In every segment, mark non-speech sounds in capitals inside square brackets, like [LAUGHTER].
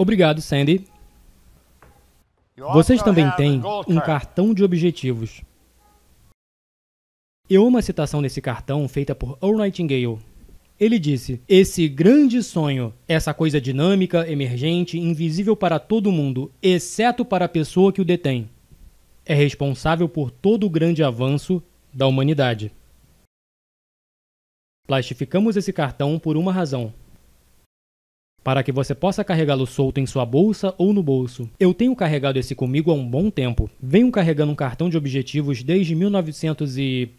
Obrigado, Sandy. Vocês também têm um cartão de objetivos. Eu uma citação desse cartão feita por Earl Nightingale. Ele disse: Esse grande sonho, essa coisa dinâmica, emergente, invisível para todo mundo, exceto para a pessoa que o detém, é responsável por todo o grande avanço da humanidade. Plastificamos esse cartão por uma razão para que você possa carregá-lo solto em sua bolsa ou no bolso. Eu tenho carregado esse comigo há um bom tempo. Venho carregando um cartão de objetivos desde 1900 e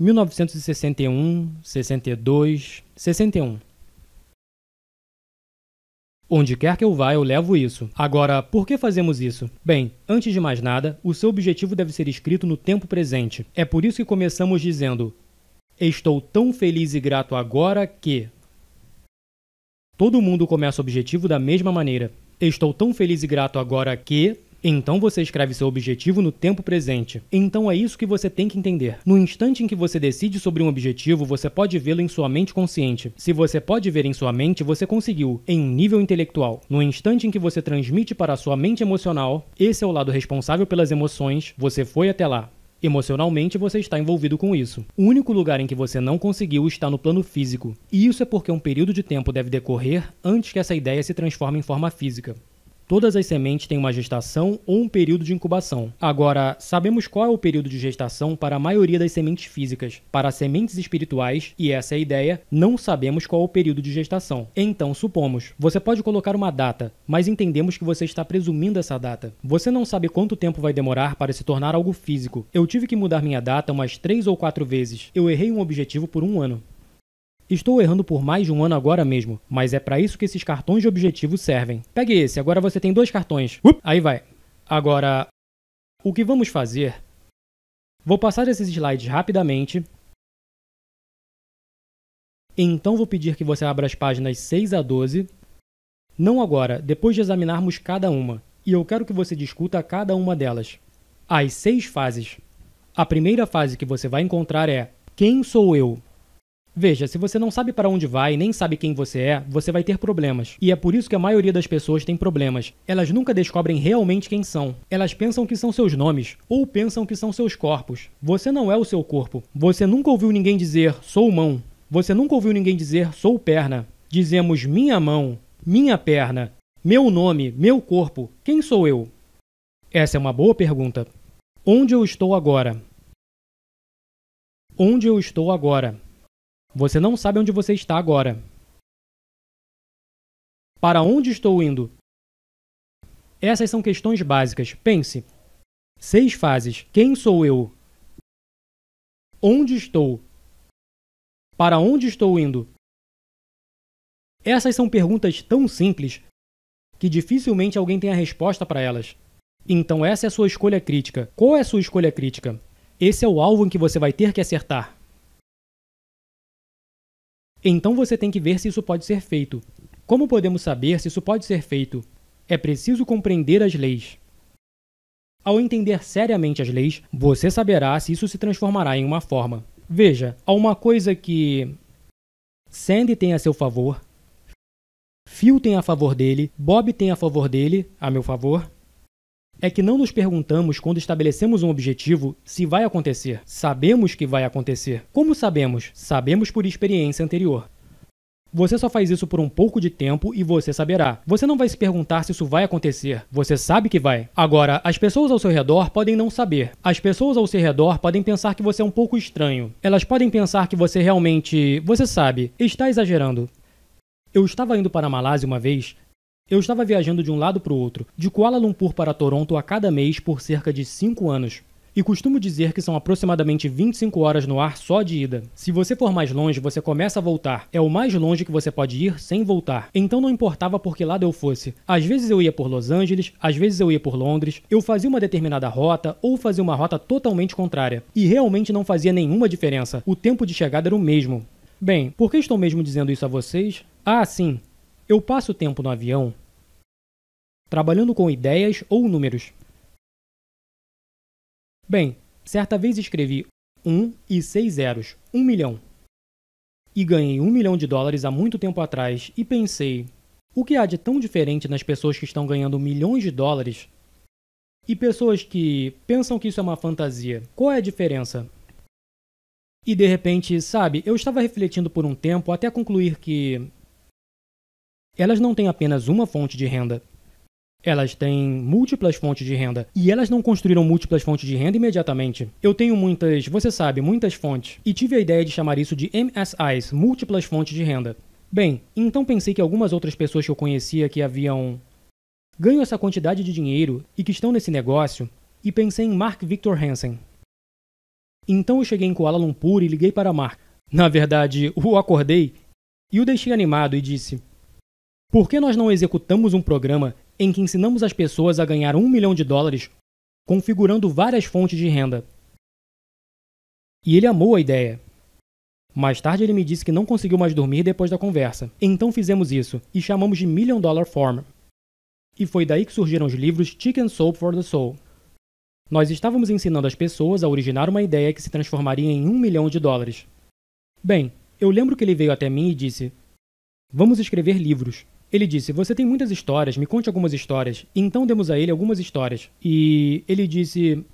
1961, 62, 61. Onde quer que eu vá, eu levo isso. Agora, por que fazemos isso? Bem, antes de mais nada, o seu objetivo deve ser escrito no tempo presente. É por isso que começamos dizendo: Estou tão feliz e grato agora que, Todo mundo começa o objetivo da mesma maneira. Estou tão feliz e grato agora que. Então você escreve seu objetivo no tempo presente. Então é isso que você tem que entender. No instante em que você decide sobre um objetivo, você pode vê-lo em sua mente consciente. Se você pode ver em sua mente, você conseguiu, em um nível intelectual. No instante em que você transmite para a sua mente emocional, esse é o lado responsável pelas emoções, você foi até lá. Emocionalmente você está envolvido com isso. O único lugar em que você não conseguiu está no plano físico. E isso é porque um período de tempo deve decorrer antes que essa ideia se transforme em forma física. Todas as sementes têm uma gestação ou um período de incubação. Agora, sabemos qual é o período de gestação para a maioria das sementes físicas. Para as sementes espirituais, e essa é a ideia, não sabemos qual é o período de gestação. Então, supomos, você pode colocar uma data, mas entendemos que você está presumindo essa data. Você não sabe quanto tempo vai demorar para se tornar algo físico. Eu tive que mudar minha data umas três ou quatro vezes. Eu errei um objetivo por um ano. Estou errando por mais de um ano agora mesmo, mas é para isso que esses cartões de objetivo servem. Pegue esse, agora você tem dois cartões. Up. Aí vai. Agora, o que vamos fazer? Vou passar esses slides rapidamente. Então vou pedir que você abra as páginas 6 a 12. Não agora, depois de examinarmos cada uma. E eu quero que você discuta cada uma delas. As seis fases. A primeira fase que você vai encontrar é Quem sou eu? Veja, se você não sabe para onde vai, nem sabe quem você é, você vai ter problemas. E é por isso que a maioria das pessoas tem problemas. Elas nunca descobrem realmente quem são. Elas pensam que são seus nomes, ou pensam que são seus corpos. Você não é o seu corpo. Você nunca ouviu ninguém dizer sou mão. Você nunca ouviu ninguém dizer sou perna. Dizemos minha mão, minha perna, meu nome, meu corpo. Quem sou eu? Essa é uma boa pergunta. Onde eu estou agora? Onde eu estou agora? Você não sabe onde você está agora. Para onde estou indo? Essas são questões básicas. Pense. Seis fases. Quem sou eu? Onde estou? Para onde estou indo? Essas são perguntas tão simples que dificilmente alguém tem a resposta para elas. Então, essa é a sua escolha crítica. Qual é a sua escolha crítica? Esse é o alvo em que você vai ter que acertar. Então você tem que ver se isso pode ser feito. Como podemos saber se isso pode ser feito? É preciso compreender as leis. Ao entender seriamente as leis, você saberá se isso se transformará em uma forma. Veja, há uma coisa que Sandy tem a seu favor, Phil tem a favor dele, Bob tem a favor dele, a meu favor, é que não nos perguntamos quando estabelecemos um objetivo se vai acontecer. Sabemos que vai acontecer. Como sabemos? Sabemos por experiência anterior. Você só faz isso por um pouco de tempo e você saberá. Você não vai se perguntar se isso vai acontecer. Você sabe que vai. Agora, as pessoas ao seu redor podem não saber. As pessoas ao seu redor podem pensar que você é um pouco estranho. Elas podem pensar que você realmente, você sabe, está exagerando. Eu estava indo para a Malásia uma vez eu estava viajando de um lado para o outro, de Kuala Lumpur para Toronto a cada mês por cerca de 5 anos. E costumo dizer que são aproximadamente 25 horas no ar só de ida. Se você for mais longe, você começa a voltar. É o mais longe que você pode ir sem voltar. Então não importava por que lado eu fosse. Às vezes eu ia por Los Angeles, às vezes eu ia por Londres. Eu fazia uma determinada rota ou fazia uma rota totalmente contrária. E realmente não fazia nenhuma diferença. O tempo de chegada era o mesmo. Bem, por que estou mesmo dizendo isso a vocês? Ah, sim. Eu passo tempo no avião trabalhando com ideias ou números. Bem, certa vez escrevi 1 e 6 zeros, 1 milhão. E ganhei 1 milhão de dólares há muito tempo atrás e pensei, o que há de tão diferente nas pessoas que estão ganhando milhões de dólares e pessoas que pensam que isso é uma fantasia? Qual é a diferença? E de repente, sabe, eu estava refletindo por um tempo até concluir que elas não têm apenas uma fonte de renda. Elas têm múltiplas fontes de renda e elas não construíram múltiplas fontes de renda imediatamente. Eu tenho muitas, você sabe, muitas fontes e tive a ideia de chamar isso de MSIs, múltiplas fontes de renda. Bem, então pensei que algumas outras pessoas que eu conhecia que haviam ganho essa quantidade de dinheiro e que estão nesse negócio e pensei em Mark Victor Hansen. Então eu cheguei em Kuala Lumpur e liguei para Mark. Na verdade, [LAUGHS] o acordei e o deixei animado e disse: Por que nós não executamos um programa em que ensinamos as pessoas a ganhar um milhão de dólares configurando várias fontes de renda. E ele amou a ideia. Mais tarde ele me disse que não conseguiu mais dormir depois da conversa. Então fizemos isso e chamamos de Million Dollar Farm. E foi daí que surgiram os livros Chicken Soup for the Soul. Nós estávamos ensinando as pessoas a originar uma ideia que se transformaria em um milhão de dólares. Bem, eu lembro que ele veio até mim e disse: Vamos escrever livros. Ele disse: Você tem muitas histórias, me conte algumas histórias. Então demos a ele algumas histórias. E ele disse: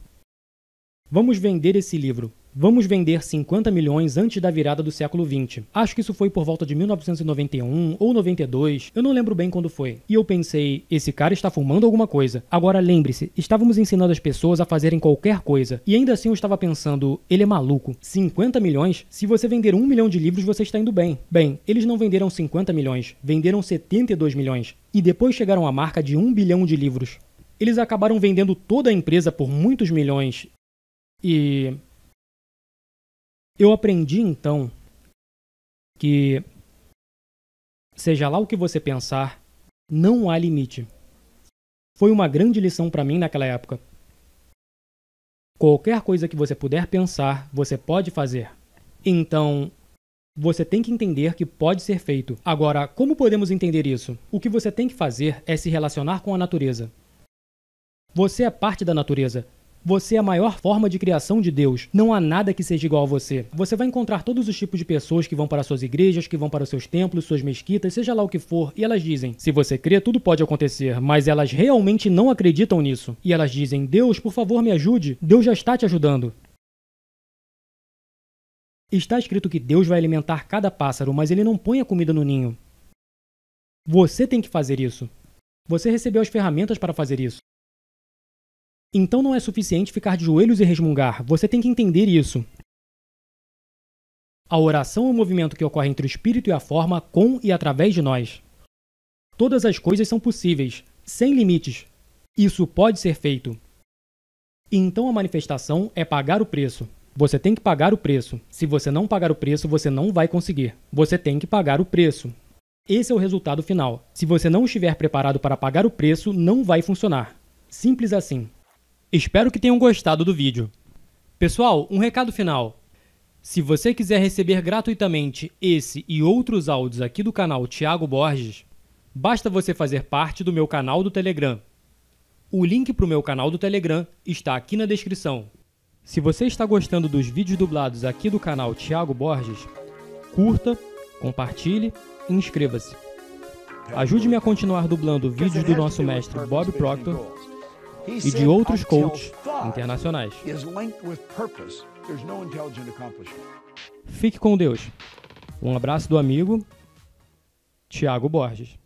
Vamos vender esse livro. Vamos vender 50 milhões antes da virada do século 20. Acho que isso foi por volta de 1991 ou 92, eu não lembro bem quando foi. E eu pensei, esse cara está fumando alguma coisa. Agora lembre-se, estávamos ensinando as pessoas a fazerem qualquer coisa. E ainda assim eu estava pensando, ele é maluco. 50 milhões? Se você vender um milhão de livros, você está indo bem. Bem, eles não venderam 50 milhões, venderam 72 milhões. E depois chegaram à marca de 1 bilhão de livros eles acabaram vendendo toda a empresa por muitos milhões. E eu aprendi então que, seja lá o que você pensar, não há limite. Foi uma grande lição para mim naquela época. Qualquer coisa que você puder pensar, você pode fazer. Então, você tem que entender que pode ser feito. Agora, como podemos entender isso? O que você tem que fazer é se relacionar com a natureza. Você é parte da natureza. Você é a maior forma de criação de Deus. Não há nada que seja igual a você. Você vai encontrar todos os tipos de pessoas que vão para suas igrejas, que vão para seus templos, suas mesquitas, seja lá o que for, e elas dizem: se você crê, tudo pode acontecer, mas elas realmente não acreditam nisso. E elas dizem: Deus, por favor, me ajude. Deus já está te ajudando. Está escrito que Deus vai alimentar cada pássaro, mas ele não põe a comida no ninho. Você tem que fazer isso. Você recebeu as ferramentas para fazer isso. Então não é suficiente ficar de joelhos e resmungar, você tem que entender isso. A oração é o movimento que ocorre entre o espírito e a forma, com e através de nós. Todas as coisas são possíveis, sem limites. Isso pode ser feito. Então a manifestação é pagar o preço. Você tem que pagar o preço. Se você não pagar o preço, você não vai conseguir. Você tem que pagar o preço. Esse é o resultado final. Se você não estiver preparado para pagar o preço, não vai funcionar. Simples assim. Espero que tenham gostado do vídeo. Pessoal, um recado final. Se você quiser receber gratuitamente esse e outros áudios aqui do canal Tiago Borges, basta você fazer parte do meu canal do Telegram. O link para o meu canal do Telegram está aqui na descrição. Se você está gostando dos vídeos dublados aqui do canal Tiago Borges, curta, compartilhe e inscreva-se. Ajude-me a continuar dublando vídeos do nosso mestre Bob Proctor e de outros coaches internacionais. Fique com Deus. Um abraço do amigo Tiago Borges.